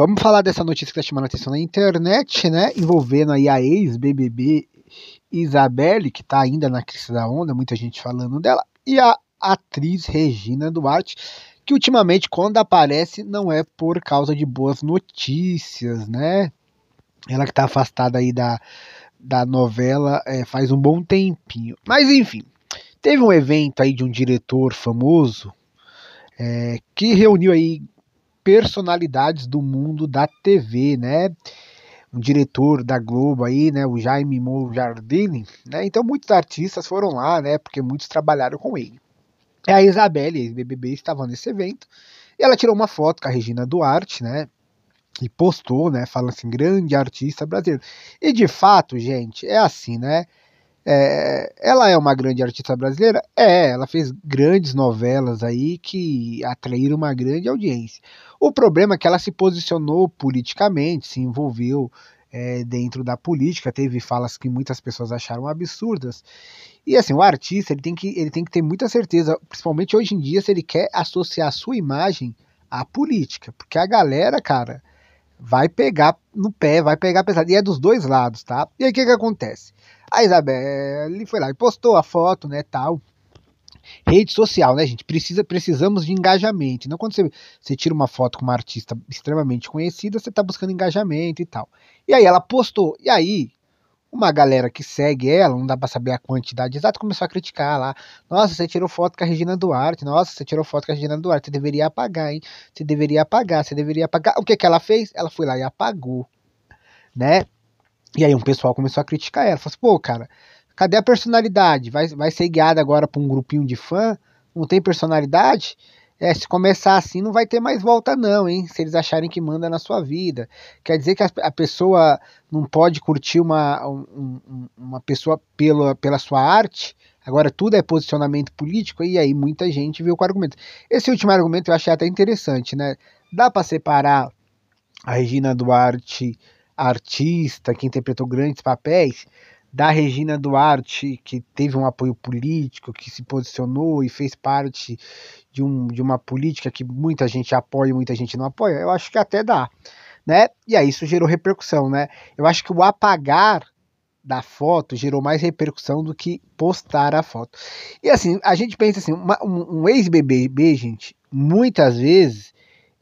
Vamos falar dessa notícia que está chamando a atenção na internet, né? Envolvendo aí a ex-BBB Isabelle, que está ainda na crista da onda, muita gente falando dela, e a atriz Regina Duarte, que ultimamente, quando aparece, não é por causa de boas notícias, né? Ela que está afastada aí da, da novela é, faz um bom tempinho. Mas enfim, teve um evento aí de um diretor famoso é, que reuniu aí personalidades do mundo da TV, né? Um diretor da Globo aí, né, o Jaime Mojardini, né? Então muitos artistas foram lá, né, porque muitos trabalharam com ele. E a Isabelle, ex-BBB, estava nesse evento, e ela tirou uma foto com a Regina Duarte, né? E postou, né, falando assim, grande artista brasileiro. E de fato, gente, é assim, né? É, ela é uma grande artista brasileira? É, ela fez grandes novelas aí que atraíram uma grande audiência. O problema é que ela se posicionou politicamente, se envolveu é, dentro da política, teve falas que muitas pessoas acharam absurdas. E assim, o artista ele tem, que, ele tem que ter muita certeza, principalmente hoje em dia, se ele quer associar a sua imagem à política. Porque a galera, cara, vai pegar no pé, vai pegar pesado. E é dos dois lados, tá? E aí o que, que acontece? A Isabelle foi lá e postou a foto, né, tal. Rede social, né, gente? Precisa, precisamos de engajamento. Não quando você, você tira uma foto com uma artista extremamente conhecida, você está buscando engajamento e tal. E aí ela postou. E aí, uma galera que segue ela, não dá para saber a quantidade exata, começou a criticar lá. Nossa, você tirou foto com a Regina Duarte. Nossa, você tirou foto com a Regina Duarte. Você deveria apagar, hein? Você deveria apagar, você deveria apagar. O que que ela fez? Ela foi lá e apagou, né? E aí um pessoal começou a criticar ela. Falou assim, pô, cara, cadê a personalidade? Vai, vai ser guiada agora por um grupinho de fã? Não tem personalidade? É, se começar assim não vai ter mais volta não, hein? Se eles acharem que manda na sua vida. Quer dizer que a, a pessoa não pode curtir uma, um, uma pessoa pela, pela sua arte? Agora tudo é posicionamento político e aí muita gente veio com argumento. Esse último argumento eu achei até interessante, né? Dá para separar a Regina Duarte artista, que interpretou grandes papéis, da Regina Duarte, que teve um apoio político, que se posicionou e fez parte de, um, de uma política que muita gente apoia e muita gente não apoia, eu acho que até dá. Né? E aí isso gerou repercussão, né? Eu acho que o apagar da foto gerou mais repercussão do que postar a foto. E assim, a gente pensa assim, uma, um, um ex-BBB, gente, muitas vezes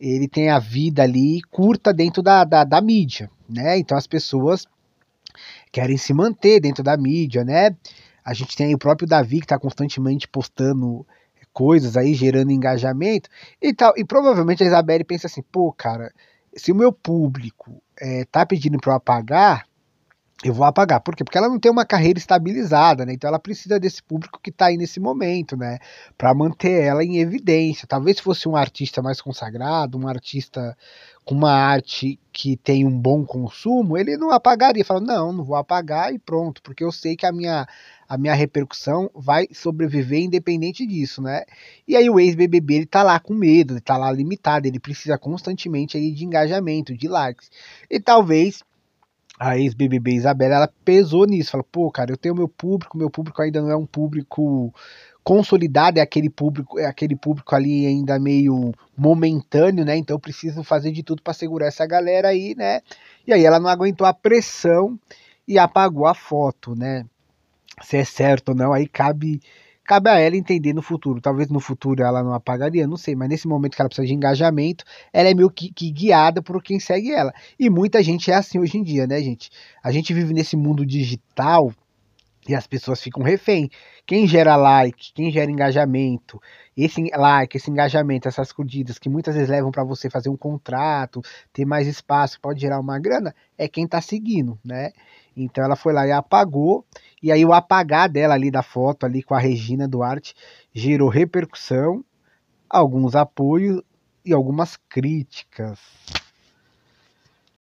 ele tem a vida ali curta dentro da, da, da mídia, né? Então as pessoas querem se manter dentro da mídia, né? A gente tem aí o próprio Davi que está constantemente postando coisas aí, gerando engajamento e tal. E provavelmente a Isabelle pensa assim, pô, cara, se o meu público é, tá pedindo para eu apagar, eu vou apagar. Por quê? Porque ela não tem uma carreira estabilizada, né? Então ela precisa desse público que está aí nesse momento, né? Para manter ela em evidência. Talvez fosse um artista mais consagrado, um artista com uma arte que tem um bom consumo, ele não apagaria, fala: "Não, não vou apagar" e pronto, porque eu sei que a minha a minha repercussão vai sobreviver independente disso, né? E aí o ex-BBB ele tá lá com medo, ele tá lá limitado, ele precisa constantemente aí de engajamento, de likes. E talvez a ex-BBB Isabela, ela pesou nisso. Falou, pô, cara, eu tenho meu público, meu público ainda não é um público consolidado, é aquele público, é aquele público ali ainda meio momentâneo, né? Então eu preciso fazer de tudo para segurar essa galera aí, né? E aí ela não aguentou a pressão e apagou a foto, né? Se é certo ou não, aí cabe Cabe a ela entender no futuro. Talvez no futuro ela não apagaria, não sei, mas nesse momento que ela precisa de engajamento, ela é meio que, que guiada por quem segue ela. E muita gente é assim hoje em dia, né, gente? A gente vive nesse mundo digital e as pessoas ficam refém. Quem gera like, quem gera engajamento, esse like, esse engajamento, essas curtidas que muitas vezes levam para você fazer um contrato, ter mais espaço, pode gerar uma grana, é quem está seguindo, né? Então ela foi lá e apagou. E aí o apagar dela ali da foto ali com a Regina Duarte gerou repercussão, alguns apoios e algumas críticas.